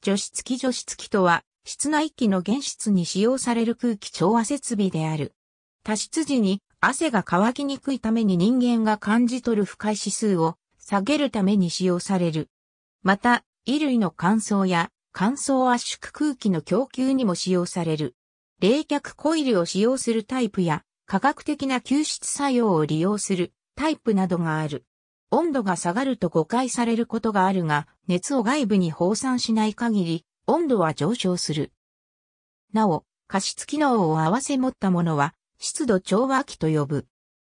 除湿機除湿機とは、室内機の原室に使用される空気調和設備である。多湿時に汗が乾きにくいために人間が感じ取る不快指数を下げるために使用される。また、衣類の乾燥や乾燥圧縮空気の供給にも使用される。冷却コイルを使用するタイプや、科学的な吸湿作用を利用するタイプなどがある。温度が下がると誤解されることがあるが、熱を外部に放散しない限り、温度は上昇する。なお、加湿機能を合わせ持ったものは、湿度調和器と呼ぶ。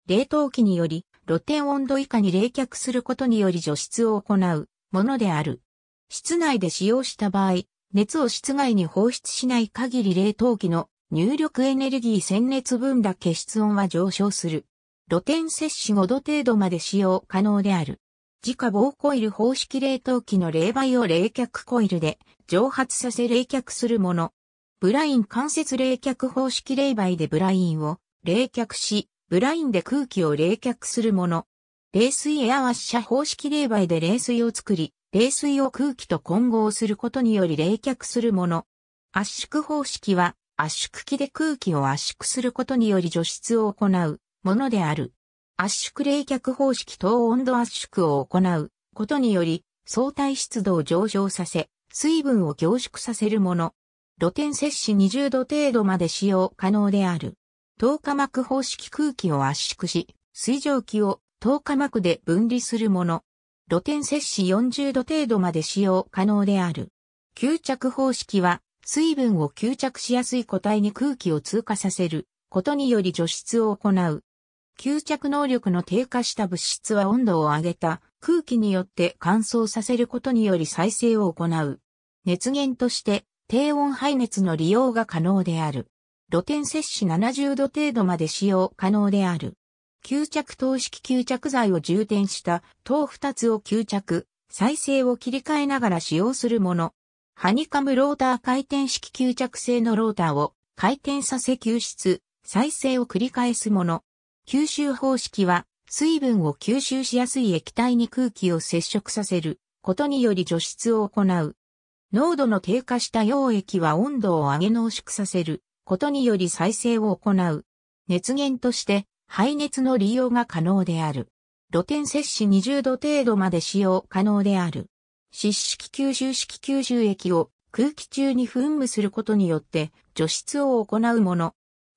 冷凍機により、露天温度以下に冷却することにより除湿を行うものである。室内で使用した場合、熱を室外に放出しない限り冷凍機の入力エネルギー鮮熱分だけ室温は上昇する。露天摂氏5度程度まで使用可能である。自家防コイル方式冷凍機の冷媒を冷却コイルで蒸発させ冷却するもの。ブライン関節冷却方式冷媒でブラインを冷却し、ブラインで空気を冷却するもの。冷水エアワッシャ方式冷媒で冷水を作り、冷水を空気と混合することにより冷却するもの。圧縮方式は圧縮機で空気を圧縮することにより除湿を行うものである。圧縮冷却方式等温度圧縮を行うことにより相対湿度を上昇させ、水分を凝縮させるもの。露天摂氏20度程度まで使用可能である。透過膜方式空気を圧縮し、水蒸気を透過膜で分離するもの。露天摂氏40度程度まで使用可能である。吸着方式は、水分を吸着しやすい個体に空気を通過させることにより除湿を行う吸着能力の低下した物質は温度を上げた空気によって乾燥させることにより再生を行う。熱源として低温排熱の利用が可能である。露天摂氏70度程度まで使用可能である。吸着等式吸着剤を充填した等2つを吸着、再生を切り替えながら使用するもの。ハニカムローター回転式吸着性のローターを回転させ吸出、再生を繰り返すもの。吸収方式は、水分を吸収しやすい液体に空気を接触させることにより除湿を行う。濃度の低下した溶液は温度を上げ濃縮させることにより再生を行う。熱源として排熱の利用が可能である。露天摂氏20度程度まで使用可能である。湿式吸収式吸収液を空気中に噴霧することによって除湿を行うもの。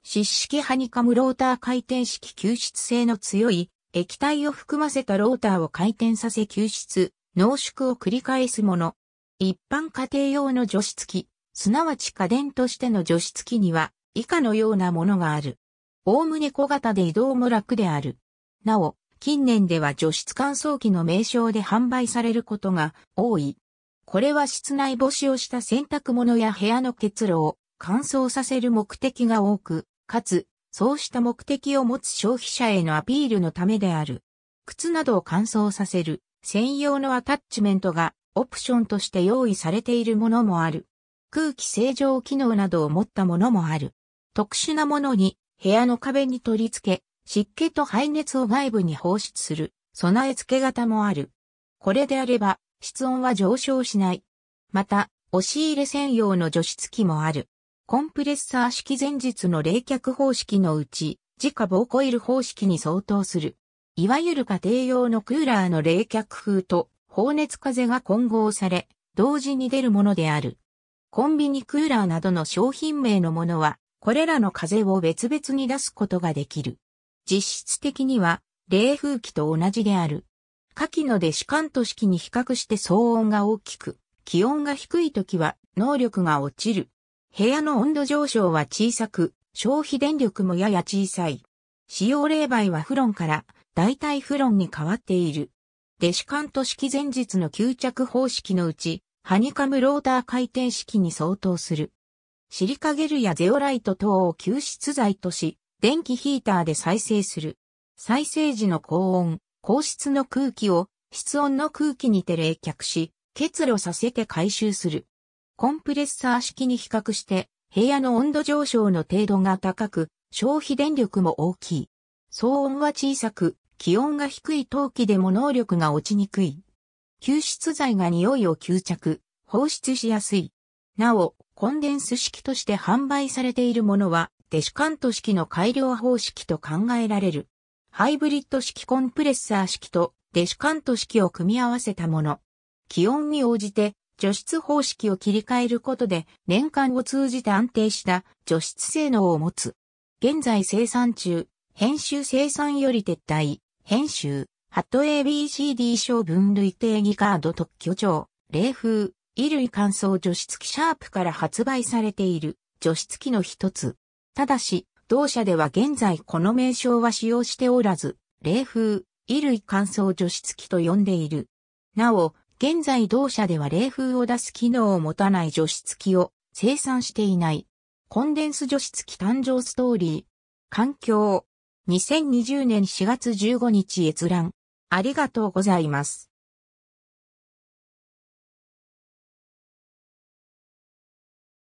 湿式ハニカムローター回転式吸湿性の強い液体を含ませたローターを回転させ吸湿、濃縮を繰り返すもの。一般家庭用の除湿機、すなわち家電としての除湿機には以下のようなものがある。おおむね小型で移動も楽である。なお、近年では除湿乾燥機の名称で販売されることが多い。これは室内干しをした洗濯物や部屋の結露を乾燥させる目的が多く、かつ、そうした目的を持つ消費者へのアピールのためである。靴などを乾燥させる専用のアタッチメントがオプションとして用意されているものもある。空気清浄機能などを持ったものもある。特殊なものに部屋の壁に取り付け、湿気と排熱を外部に放出する備え付け型もある。これであれば室温は上昇しない。また、押し入れ専用の除湿機もある。コンプレッサー式前日の冷却方式のうち、自家棒コイル方式に相当する。いわゆる家庭用のクーラーの冷却風と放熱風が混合され、同時に出るものである。コンビニクーラーなどの商品名のものは、これらの風を別々に出すことができる。実質的には、冷風機と同じである。下記のデシカント式に比較して騒音が大きく、気温が低い時は能力が落ちる部屋の温度上昇は小さく、消費電力もやや小さい。使用冷媒はフロンから代替フロンに変わっている。デシカント式前日の吸着方式のうち、ハニカムローター回転式に相当する。シリカゲルやゼオライト等を吸湿剤とし、電気ヒーターで再生する。再生時の高温、高湿の空気を室温の空気にて冷却し、結露させて回収する。コンプレッサー式に比較して、部屋の温度上昇の程度が高く、消費電力も大きい。騒音は小さく、気温が低い陶器でも能力が落ちにくい。吸湿剤が匂いを吸着、放出しやすい。なお、コンデンス式として販売されているものは、デシカント式の改良方式と考えられる。ハイブリッド式コンプレッサー式とデシカント式を組み合わせたもの。気温に応じて除湿方式を切り替えることで年間を通じて安定した除湿性能を持つ。現在生産中、編集生産より撤退、編集、ハット ABCD 小分類定義カード特許庁、冷風、衣類乾燥除湿機シャープから発売されている除湿機の一つ。ただし、同社では現在この名称は使用しておらず、冷風、衣類乾燥除湿機と呼んでいる。なお、現在同社では冷風を出す機能を持たない除湿機を生産していない。コンデンス除湿機誕生ストーリー。環境。2020年4月15日閲覧。ありがとうございます。